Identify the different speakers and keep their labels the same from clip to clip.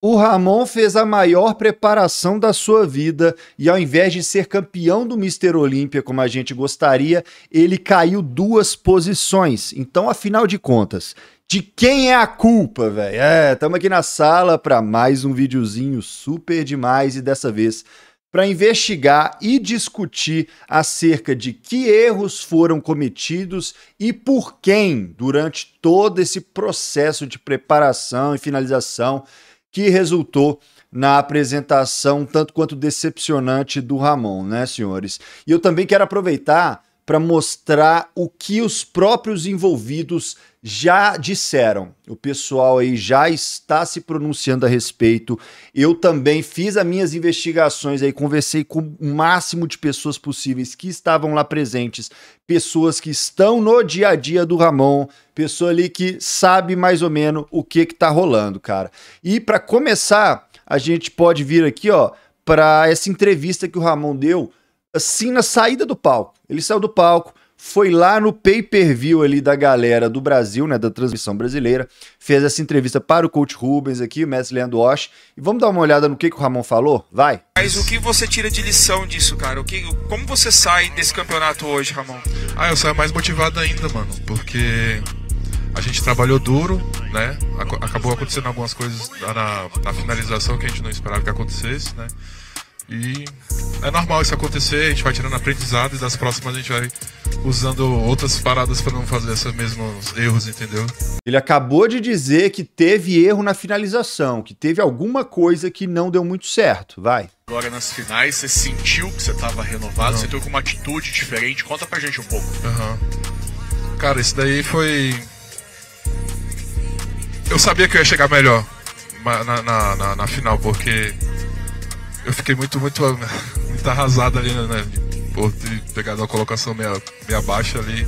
Speaker 1: O Ramon fez a maior preparação da sua vida e, ao invés de ser campeão do Mister Olímpia como a gente gostaria, ele caiu duas posições. Então, afinal de contas, de quem é a culpa, velho? É, estamos aqui na sala para mais um videozinho super demais e dessa vez para investigar e discutir acerca de que erros foram cometidos e por quem durante todo esse processo de preparação e finalização que resultou na apresentação tanto quanto decepcionante do Ramon, né, senhores? E eu também quero aproveitar para mostrar o que os próprios envolvidos já disseram. O pessoal aí já está se pronunciando a respeito. Eu também fiz as minhas investigações aí, conversei com o máximo de pessoas possíveis que estavam lá presentes, pessoas que estão no dia a dia do Ramon, pessoa ali que sabe mais ou menos o que que tá rolando, cara. E para começar, a gente pode vir aqui, ó, para essa entrevista que o Ramon deu assim na saída do palco. Ele saiu do palco, foi lá no pay-per-view ali da galera do Brasil, né, da transmissão brasileira, fez essa entrevista para o coach Rubens aqui, o mestre Leandro Osh, e vamos dar uma olhada no que, que o Ramon falou? Vai!
Speaker 2: Mas o que você tira de lição disso, cara? O que, como você sai desse campeonato hoje, Ramon? Ah, eu saio mais motivado ainda, mano,
Speaker 1: porque
Speaker 2: a gente trabalhou duro, né, acabou acontecendo algumas coisas na, na finalização que a gente não esperava que acontecesse, né, e é normal isso acontecer, a gente vai tirando aprendizado e das próximas a gente vai usando outras paradas para não fazer esses
Speaker 1: mesmos erros, entendeu? Ele acabou de dizer que teve erro na finalização, que teve alguma coisa que não deu muito certo, vai.
Speaker 2: Agora nas finais, você sentiu que você estava renovado, você teve uma atitude diferente, conta pra gente um pouco. Uhum.
Speaker 1: Cara, isso daí
Speaker 2: foi. Eu sabia que eu ia chegar melhor na, na, na, na final, porque eu fiquei muito, muito, muito arrasado ali, né? né por ter pegado uma colocação meia, meia baixa ali.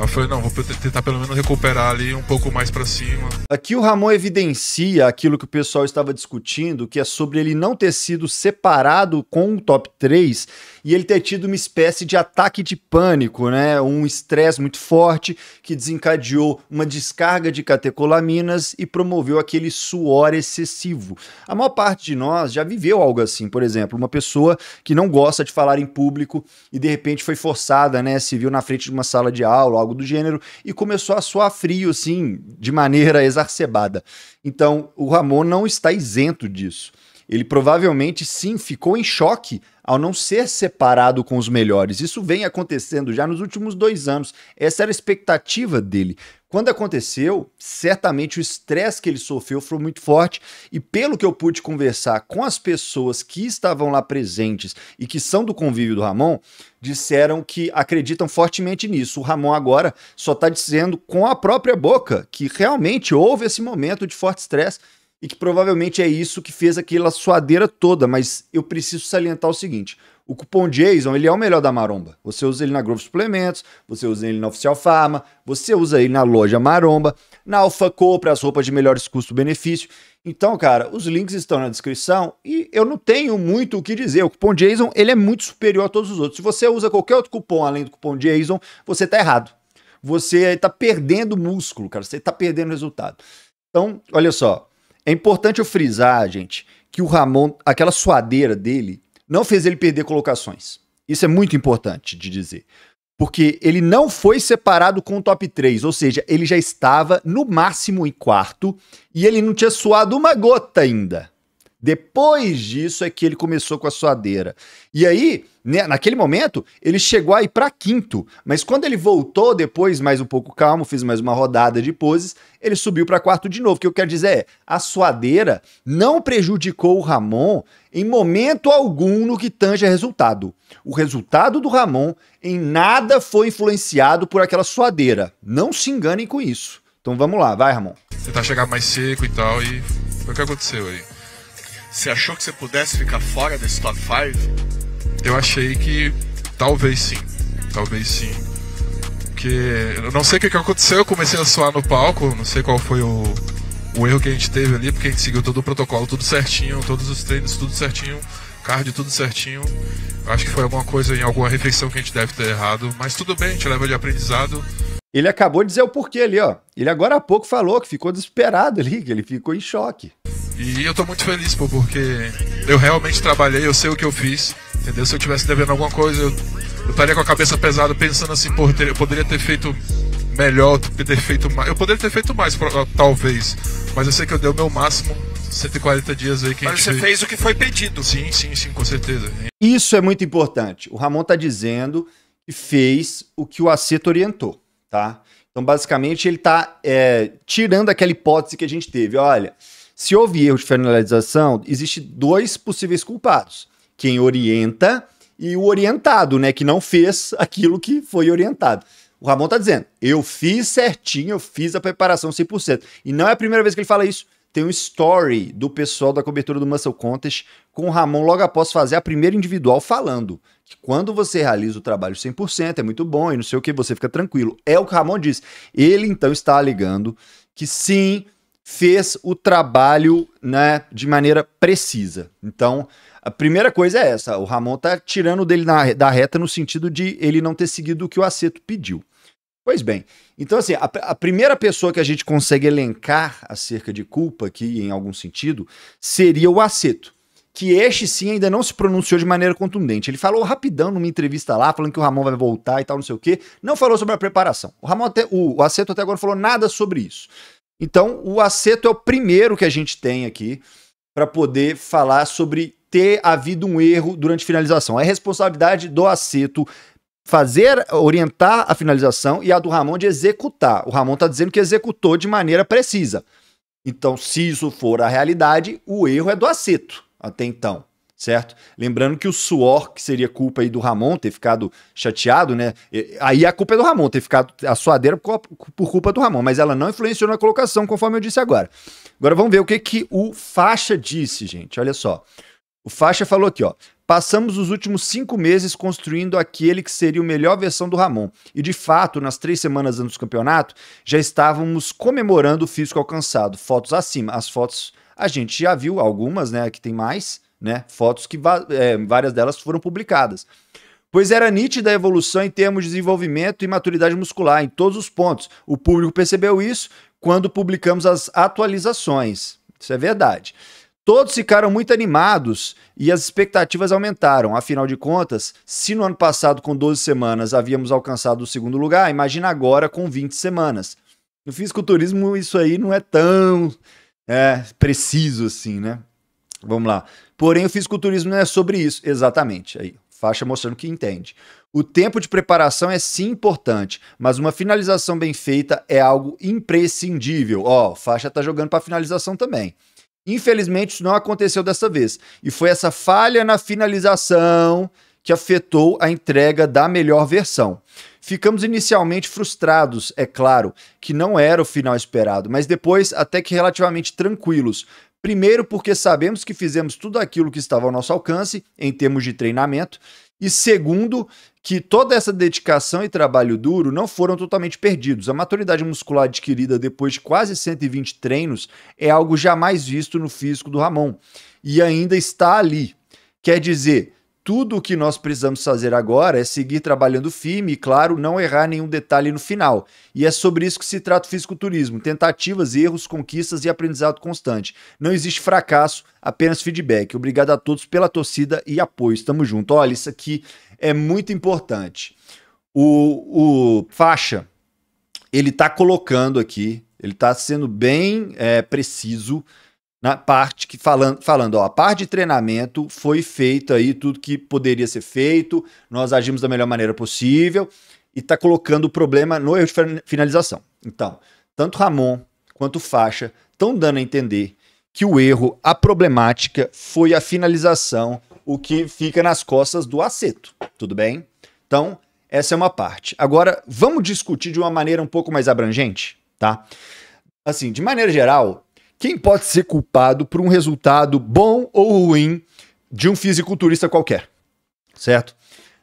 Speaker 2: Ela eu não, vou tentar pelo menos recuperar ali um pouco mais para cima.
Speaker 1: Aqui o Ramon evidencia aquilo que o pessoal estava discutindo, que é sobre ele não ter sido separado com o top 3 e ele ter tido uma espécie de ataque de pânico, né? Um estresse muito forte que desencadeou uma descarga de catecolaminas e promoveu aquele suor excessivo. A maior parte de nós já viveu algo assim, por exemplo, uma pessoa que não gosta de falar em público e de repente foi forçada, né? Se viu na frente de uma sala de aula, algo algo do gênero, e começou a soar frio, assim, de maneira exacerbada. Então, o Ramon não está isento disso. Ele provavelmente sim ficou em choque ao não ser separado com os melhores. Isso vem acontecendo já nos últimos dois anos. Essa era a expectativa dele. Quando aconteceu, certamente o estresse que ele sofreu foi muito forte, e pelo que eu pude conversar com as pessoas que estavam lá presentes e que são do convívio do Ramon, disseram que acreditam fortemente nisso. O Ramon agora só está dizendo com a própria boca que realmente houve esse momento de forte estresse e que provavelmente é isso que fez aquela suadeira toda, mas eu preciso salientar o seguinte, o cupom Jason, ele é o melhor da Maromba. Você usa ele na Grove Suplementos, você usa ele na Oficial Farma, você usa ele na loja Maromba, na Alfa compra as roupas de melhores custo-benefício. Então, cara, os links estão na descrição e eu não tenho muito o que dizer. O cupom Jason, ele é muito superior a todos os outros. Se você usa qualquer outro cupom além do cupom Jason, você tá errado. Você tá perdendo músculo, cara, você tá perdendo resultado. Então, olha só, é importante eu frisar, gente, que o Ramon, aquela suadeira dele, não fez ele perder colocações. Isso é muito importante de dizer. Porque ele não foi separado com o top 3, ou seja, ele já estava no máximo em quarto e ele não tinha suado uma gota ainda. Depois disso é que ele começou com a suadeira. E aí, né, naquele momento, ele chegou aí para quinto, mas quando ele voltou depois, mais um pouco calmo, fiz mais uma rodada de poses, ele subiu para quarto de novo. O que eu quero dizer é, a suadeira não prejudicou o Ramon em momento algum no que tange a resultado. O resultado do Ramon em nada foi influenciado por aquela suadeira. Não se enganem com isso. Então vamos lá, vai Ramon.
Speaker 2: Tentar chegar mais seco e tal e foi o que aconteceu aí. Você achou que você pudesse ficar fora desse top 5?
Speaker 1: Eu achei que
Speaker 2: talvez sim. Talvez sim. Porque eu não sei o que, aconteceu, eu comecei a suar no palco, não sei qual foi o, o erro que a gente teve ali, porque a gente seguiu todo o protocolo, tudo certinho, todos os treinos, tudo certinho, card tudo certinho. Acho que foi alguma coisa em alguma refeição que a gente deve ter errado, mas tudo bem, a gente leva de aprendizado.
Speaker 1: Ele acabou de dizer o porquê ali, ó. Ele agora há pouco falou que ficou desesperado ali, que ele ficou em choque. E eu tô
Speaker 2: muito feliz, pô, porque eu realmente trabalhei, eu sei o que eu fiz, entendeu? Se eu tivesse devendo alguma coisa, eu, eu estaria com a cabeça pesada pensando assim, pô, eu poderia ter feito melhor, ter feito mais. Eu poderia ter feito mais, talvez, mas eu sei que eu dei o meu máximo 140 dias aí que Mas você fez... o que foi pedido. Sim, sim, sim, com certeza.
Speaker 1: Isso é muito importante. O Ramon tá dizendo que fez o que o Aceto orientou, tá? Então, basicamente, ele está é, tirando aquela hipótese que a gente teve. Olha, se houve erro de finalização, existe dois possíveis culpados: quem orienta e o orientado, né, que não fez aquilo que foi orientado. O Ramon tá dizendo: "Eu fiz certinho, eu fiz a preparação 100%". E não é a primeira vez que ele fala isso. Tem um story do pessoal da cobertura do Muscle Contest com o Ramon logo após fazer a primeira individual falando que quando você realiza o trabalho 100% é muito bom e não sei o que, você fica tranquilo. É o que o Ramon diz. Ele então está alegando que sim, fez o trabalho né, de maneira precisa. Então, a primeira coisa é essa: o Ramon tá tirando dele na, da reta no sentido de ele não ter seguido o que o Aceto pediu. Pois bem, então assim, a, a, primeira pessoa que a gente consegue elencar acerca de culpa aqui, em algum sentido, seria o Aceto, que este sim ainda não se pronunciou de maneira contundente. Ele falou rapidão numa entrevista lá, falando que o Ramon vai voltar e tal, não sei o quê, não falou sobre a preparação. O Ramon até, o, o Aceto até agora falou nada sobre isso. Então, o Aceto é o primeiro que a gente tem aqui para poder falar sobre ter havido um erro durante finalização. É responsabilidade do Aceto fazer, orientar a finalização e a do Ramon de executar. O Ramon está dizendo que executou de maneira precisa. Então, se isso for a realidade, o erro é do Aceto até então certo? Lembrando que o suor, que seria culpa aí do Ramon ter ficado chateado, né? Aí a culpa é do Ramon ter ficado a suadeira por culpa do Ramon, mas ela não influenciou na colocação, conforme eu disse agora. Agora vamos ver o que, que o Faixa disse, gente. Olha só. O Faixa falou aqui, ó. Passamos os últimos cinco meses construindo aquele que seria o melhor versão do Ramon. E de fato, nas três semanas antes do campeonato, já estávamos comemorando o físico alcançado. Fotos acima. As fotos a gente já viu, algumas, né? Aqui tem mais né? Fotos que é, várias delas foram publicadas. Pois era nítida a evolução em termos de desenvolvimento e maturidade muscular em todos os pontos. O público percebeu isso quando publicamos as atualizações. Isso é verdade. Todos ficaram muito animados e as expectativas aumentaram. Afinal de contas, se no ano passado, com 12 semanas, havíamos alcançado o segundo lugar, imagina agora com 20 semanas. No fisiculturismo, isso aí não é tão é, preciso assim, né? Vamos lá. Porém, o fisiculturismo não é sobre isso. Exatamente. Aí, faixa mostrando que entende. O tempo de preparação é sim importante, mas uma finalização bem feita é algo imprescindível. Ó, faixa tá jogando para finalização também. Infelizmente, isso não aconteceu dessa vez. E foi essa falha na finalização que afetou a entrega da melhor versão. Ficamos inicialmente frustrados, é claro, que não era o final esperado, mas depois até que relativamente tranquilos, Primeiro, porque sabemos que fizemos tudo aquilo que estava ao nosso alcance em termos de treinamento. E segundo, que toda essa dedicação e trabalho duro não foram totalmente perdidos. A maturidade muscular adquirida depois de quase 120 treinos é algo jamais visto no físico do Ramon e ainda está ali. Quer dizer, tudo o que nós precisamos fazer agora é seguir trabalhando firme e, claro, não errar nenhum detalhe no final. E é sobre isso que se trata o fisiculturismo: tentativas, erros, conquistas e aprendizado constante. Não existe fracasso, apenas feedback. Obrigado a todos pela torcida e apoio. Estamos juntos. Olha, isso aqui é muito importante. O, o Faixa, ele está colocando aqui, ele está sendo bem é, preciso na parte que falando, falando, ó, a parte de treinamento foi feita aí tudo que poderia ser feito, nós agimos da melhor maneira possível e está colocando o problema no erro de finalização. Então, tanto Ramon quanto Faixa estão dando a entender que o erro, a problemática foi a finalização, o que fica nas costas do aceto, tudo bem? Então, essa é uma parte. Agora, vamos discutir de uma maneira um pouco mais abrangente, tá? Assim, de maneira geral, quem pode ser culpado por um resultado bom ou ruim de um fisiculturista qualquer, certo?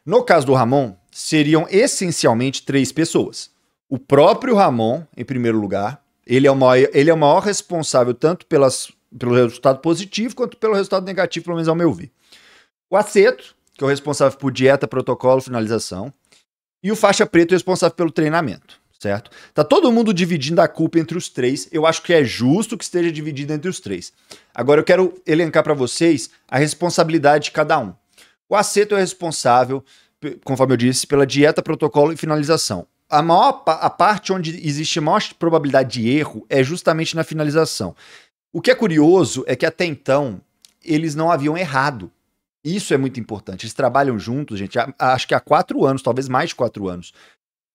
Speaker 1: No caso do Ramon, seriam essencialmente três pessoas. O próprio Ramon, em primeiro lugar, ele é o maior, ele é o maior responsável tanto pelas, pelo resultado positivo quanto pelo resultado negativo, pelo menos ao meu ver. O Aceto, que é o responsável por dieta, protocolo, finalização, e o Faixa Preta, responsável pelo treinamento certo? Tá todo mundo dividindo a culpa entre os três. Eu acho que é justo que esteja dividida entre os três. Agora eu quero elencar para vocês a responsabilidade de cada um. O Aceto é responsável, conforme eu disse, pela dieta, protocolo e finalização. A maior a parte onde existe maior probabilidade de erro é justamente na finalização. O que é curioso é que até então eles não haviam errado. Isso é muito importante. Eles trabalham juntos, gente, há, acho que há quatro anos, talvez mais de quatro anos.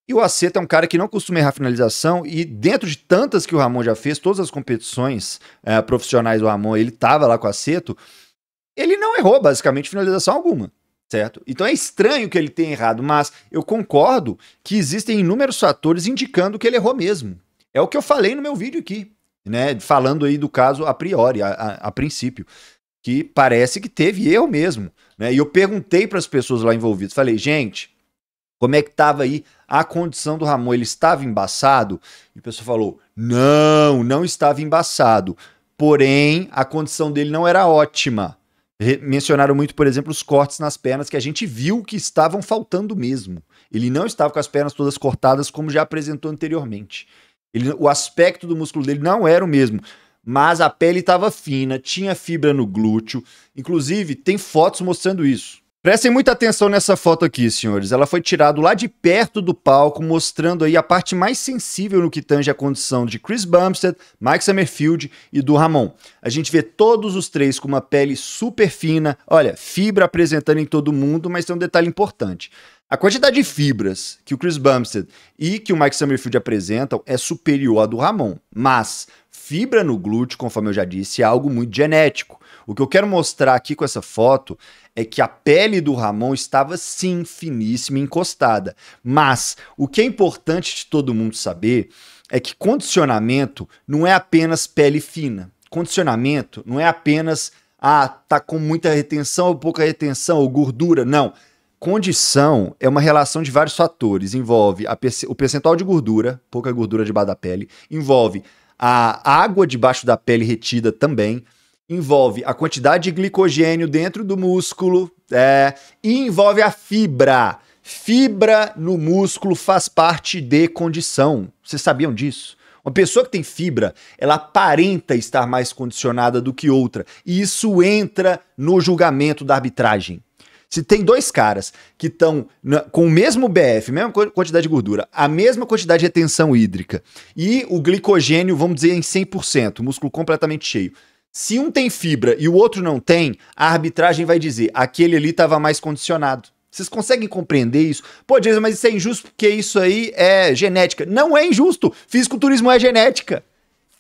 Speaker 1: E o Aceta é um cara que não costuma errar finalização e dentro de tantas que o Ramon já fez, todas as competições é, profissionais do Ramon, ele estava lá com o Aceto, ele não errou basicamente finalização alguma, certo? Então é estranho que ele tenha errado, mas eu concordo que existem inúmeros fatores indicando que ele errou mesmo. É o que eu falei no meu vídeo aqui, né? Falando aí do caso a priori, a, a, a princípio, que parece que teve erro mesmo, né? E eu perguntei para as pessoas lá envolvidas, falei, gente, como é que tava aí a condição do Ramon ele estava embaçado? E a pessoa falou: não, não estava embaçado. Porém, a condição dele não era ótima. Mencionaram muito, por exemplo, os cortes nas pernas que a gente viu que estavam faltando mesmo. Ele não estava com as pernas todas cortadas, como já apresentou anteriormente. Ele, o aspecto do músculo dele não era o mesmo mas a pele estava fina, tinha fibra no glúteo. Inclusive, tem fotos mostrando isso. Prestem muita atenção nessa foto aqui, senhores. Ela foi tirada lá de perto do palco, mostrando aí a parte mais sensível no que tange a condição de Chris Bumstead, Mike Summerfield e do Ramon. A gente vê todos os três com uma pele super fina, olha, fibra apresentando em todo mundo, mas tem um detalhe importante. A quantidade de fibras que o Chris Bumstead e que o Mike Summerfield apresentam é superior à do Ramon, mas fibra no glúteo, conforme eu já disse, é algo muito genético. O que eu quero mostrar aqui com essa foto é que a pele do Ramon estava sim finíssima e encostada. Mas o que é importante de todo mundo saber é que condicionamento não é apenas pele fina. Condicionamento não é apenas ah, tá com muita retenção ou pouca retenção ou gordura, não. Condição é uma relação de vários fatores. Envolve a, o percentual de gordura, pouca gordura debaixo da pele, envolve a água debaixo da pele retida também, envolve a quantidade de glicogênio dentro do músculo é, e envolve a fibra. Fibra no músculo faz parte de condição. Vocês sabiam disso? Uma pessoa que tem fibra, ela aparenta estar mais condicionada do que outra. E isso entra no julgamento da arbitragem. Se tem dois caras que estão com o mesmo BF, mesma quantidade de gordura, a mesma quantidade de retenção hídrica e o glicogênio, vamos dizer, em 100%, o músculo completamente cheio. Se um tem fibra e o outro não tem, a arbitragem vai dizer aquele ali estava mais condicionado. Vocês conseguem compreender isso? Pô, Jason, mas isso é injusto porque isso aí é genética. Não é injusto. Fisiculturismo é genética.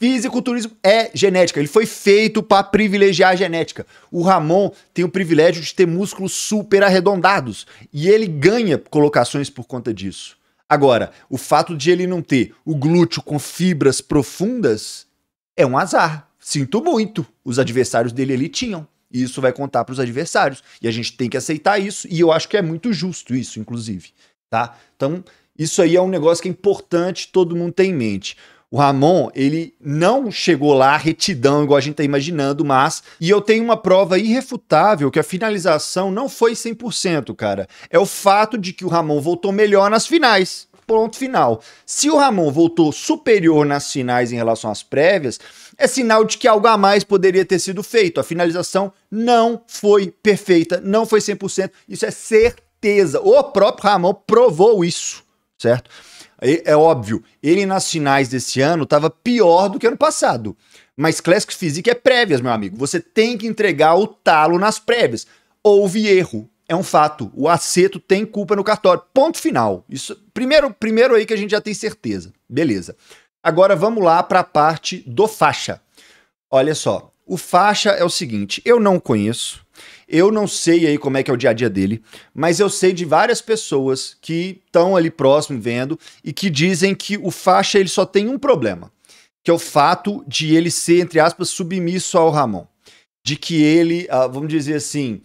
Speaker 1: Fisiculturismo é genética, ele foi feito para privilegiar a genética. O Ramon tem o privilégio de ter músculos super arredondados e ele ganha colocações por conta disso. Agora, o fato de ele não ter o glúteo com fibras profundas é um azar. Sinto muito, os adversários dele ali tinham. E isso vai contar para os adversários. E a gente tem que aceitar isso, e eu acho que é muito justo isso, inclusive. Tá? Então, isso aí é um negócio que é importante todo mundo ter em mente. O Ramon, ele não chegou lá retidão igual a gente está imaginando, mas. E eu tenho uma prova irrefutável que a finalização não foi 100%, cara. É o fato de que o Ramon voltou melhor nas finais. Ponto final. Se o Ramon voltou superior nas finais em relação às prévias, é sinal de que algo a mais poderia ter sido feito. A finalização não foi perfeita, não foi 100%. Isso é certeza. O próprio Ramon provou isso, certo? É, é óbvio, ele nas finais desse ano estava pior do que ano passado. Mas Classic Physique é prévias, meu amigo. Você tem que entregar o talo nas prévias. Houve erro. É um fato. O aceto tem culpa no cartório. Ponto final. Isso primeiro, primeiro aí que a gente já tem certeza. Beleza. Agora vamos lá para a parte do faixa. Olha só, o faixa é o seguinte, eu não conheço, eu não sei aí como é que é o dia a dia dele, mas eu sei de várias pessoas que estão ali próximo vendo e que dizem que o faixa ele só tem um problema, que é o fato de ele ser entre aspas submisso ao Ramon, de que ele, ah, vamos dizer assim,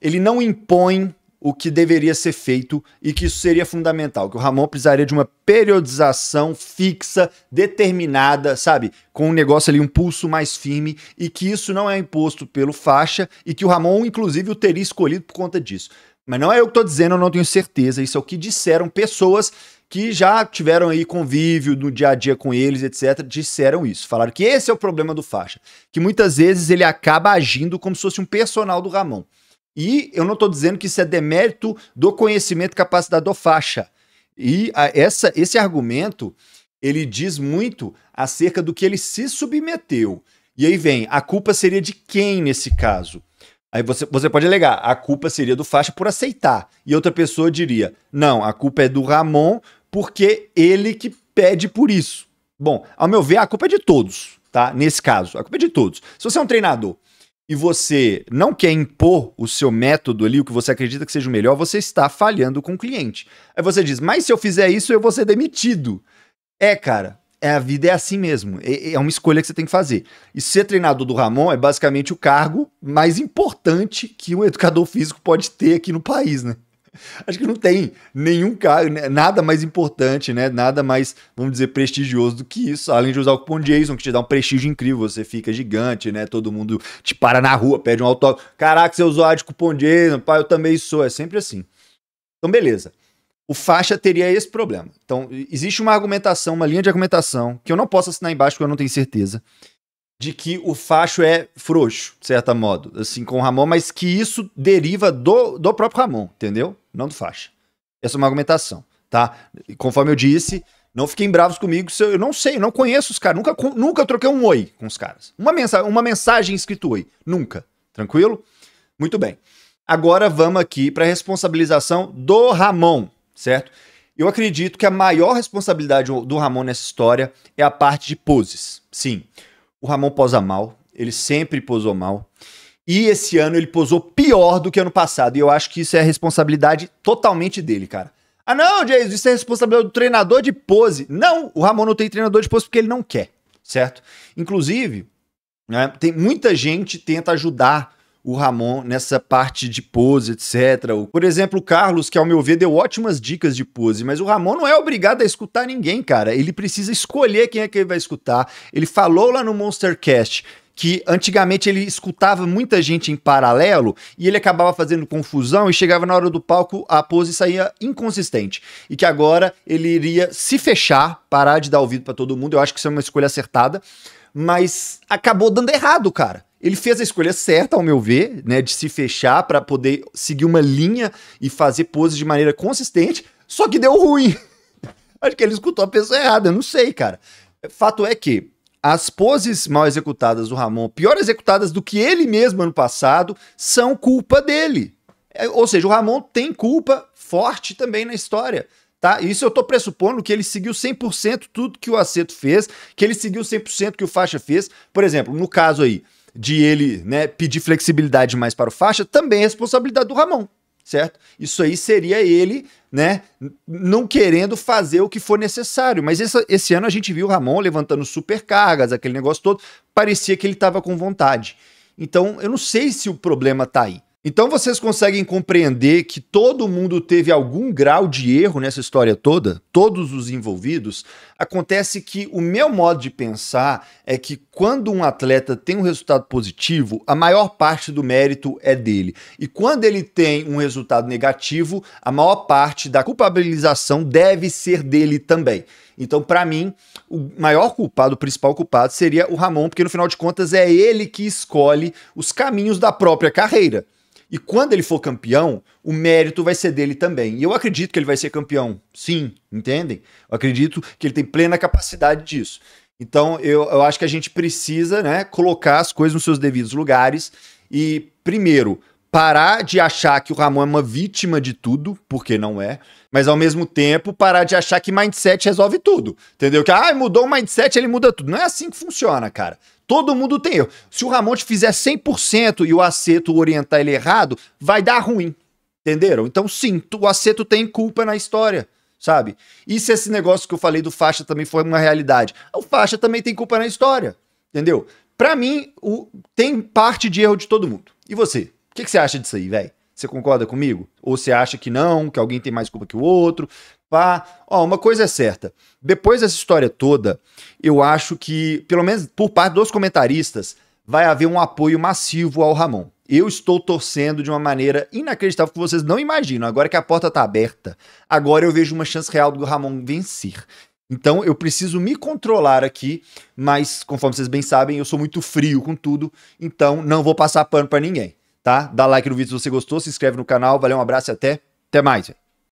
Speaker 1: ele não impõe o que deveria ser feito e que isso seria fundamental, que o Ramon precisaria de uma periodização fixa, determinada, sabe? Com um negócio ali, um pulso mais firme e que isso não é imposto pelo faixa e que o Ramon, inclusive, o teria escolhido por conta disso. Mas não é eu que estou dizendo, eu não tenho certeza, isso é o que disseram pessoas que já tiveram aí convívio no dia a dia com eles, etc, disseram isso. Falaram que esse é o problema do faixa, que muitas vezes ele acaba agindo como se fosse um personal do Ramon. E eu não estou dizendo que isso é demérito do conhecimento capacidade do faixa. E a, essa, esse argumento ele diz muito acerca do que ele se submeteu. E aí vem, a culpa seria de quem nesse caso? Aí você, você pode alegar, a culpa seria do faixa por aceitar. E outra pessoa diria, não, a culpa é do Ramon porque ele que pede por isso. Bom, ao meu ver, a culpa é de todos, tá? Nesse caso, a culpa é de todos. Se você é um treinador e você não quer impor o seu método ali, o que você acredita que seja o melhor, você está falhando com o cliente. Aí você diz, mas se eu fizer isso, eu vou ser demitido. É, cara, é, a vida é assim mesmo. É, é uma escolha que você tem que fazer. E ser treinador do Ramon é basicamente o cargo mais importante que um educador físico pode ter aqui no país, né? Acho que não tem nenhum cargo, né, nada mais importante, né? Nada mais, vamos dizer, prestigioso do que isso. Além de usar o cupom Jason, que te dá um prestígio incrível, você fica gigante, né? Todo mundo te para na rua, pede um autógrafo. Caraca, você é usou a de cupom Jason, pai, eu também sou. É sempre assim. Então, beleza. O faixa teria esse problema. Então, existe uma argumentação, uma linha de argumentação, que eu não posso assinar embaixo porque eu não tenho certeza, de que o facho é frouxo, de certa modo, assim, com o Ramon, mas que isso deriva do, do próprio Ramon, entendeu? não do faixa. Essa é uma argumentação, tá? conforme eu disse, não fiquem bravos comigo, eu não sei, eu não conheço os caras, nunca, nunca troquei um oi com os caras. Uma mensagem, uma mensagem escrita oi, nunca. Tranquilo? Muito bem. Agora vamos aqui para a responsabilização do Ramon, certo? Eu acredito que a maior responsabilidade do Ramon nessa história é a parte de poses. Sim, o Ramon posa mal, ele sempre posou mal. E esse ano ele posou pior do que ano passado. E eu acho que isso é responsabilidade totalmente dele, cara. Ah, não, Jason, isso é responsabilidade do treinador de pose. Não, o Ramon não tem treinador de pose porque ele não quer, certo? Inclusive, né, tem muita gente tenta ajudar o Ramon nessa parte de pose, etc. Por exemplo, o Carlos, que ao meu ver deu ótimas dicas de pose, mas o Ramon não é obrigado a escutar ninguém, cara. Ele precisa escolher quem é que ele vai escutar. Ele falou lá no Monstercast que antigamente ele escutava muita gente em paralelo e ele acabava fazendo confusão e chegava na hora do palco, a pose saía inconsistente. E que agora ele iria se fechar, parar de dar ouvido para todo mundo. Eu acho que isso é uma escolha acertada, mas acabou dando errado, cara. Ele fez a escolha certa, ao meu ver, né, de se fechar para poder seguir uma linha e fazer poses de maneira consistente, só que deu ruim. acho que ele escutou a pessoa errada, eu não sei, cara. Fato é que as poses mal executadas do Ramon, pior executadas do que ele mesmo ano passado, são culpa dele. É, ou seja, o Ramon tem culpa forte também na história. Tá? Isso eu estou pressupondo que ele seguiu 100% tudo que o Aceto fez, que ele seguiu 100% que o Faixa fez. Por exemplo, no caso aí de ele né, pedir flexibilidade mais para o Faixa, também é responsabilidade do Ramon certo? Isso aí seria ele, né, não querendo fazer o que for necessário. Mas esse, esse ano a gente viu o Ramon levantando supercargas, aquele negócio todo, parecia que ele estava com vontade. Então, eu não sei se o problema está aí. Então vocês conseguem compreender que todo mundo teve algum grau de erro nessa história toda? Todos os envolvidos? Acontece que o meu modo de pensar é que quando um atleta tem um resultado positivo, a maior parte do mérito é dele. E quando ele tem um resultado negativo, a maior parte da culpabilização deve ser dele também. Então, para mim, o maior culpado, o principal culpado seria o Ramon, porque no final de contas é ele que escolhe os caminhos da própria carreira. E quando ele for campeão, o mérito vai ser dele também. E eu acredito que ele vai ser campeão, sim, entendem? Eu acredito que ele tem plena capacidade disso. Então, eu, eu acho que a gente precisa né, colocar as coisas nos seus devidos lugares e, primeiro, parar de achar que o Ramon é uma vítima de tudo, porque não é, mas ao mesmo tempo parar de achar que mindset resolve tudo, entendeu? Que ah, mudou o mindset, ele muda tudo. Não é assim que funciona, cara. Todo mundo tem erro. Se o Ramonte fizer 100% e o aceto orientar ele errado, vai dar ruim. Entenderam? Então, sim, o aceto tem culpa na história, sabe? E se esse negócio que eu falei do faixa também foi uma realidade? O faixa também tem culpa na história, entendeu? Para mim, o, tem parte de erro de todo mundo. E você? O que, que você acha disso aí, velho? Você concorda comigo? Ou você acha que não, que alguém tem mais culpa que o outro? Pá. Ó, uma coisa é certa. Depois dessa história toda, eu acho que, pelo menos por parte dos comentaristas, vai haver um apoio massivo ao Ramon. Eu estou torcendo de uma maneira inacreditável que vocês não imaginam. Agora que a porta está aberta, agora eu vejo uma chance real do Ramon vencer. Então eu preciso me controlar aqui, mas conforme vocês bem sabem, eu sou muito frio com tudo, então não vou passar pano para ninguém, tá? Dá like no vídeo se você gostou, se inscreve no canal, valeu, um abraço e até, até mais.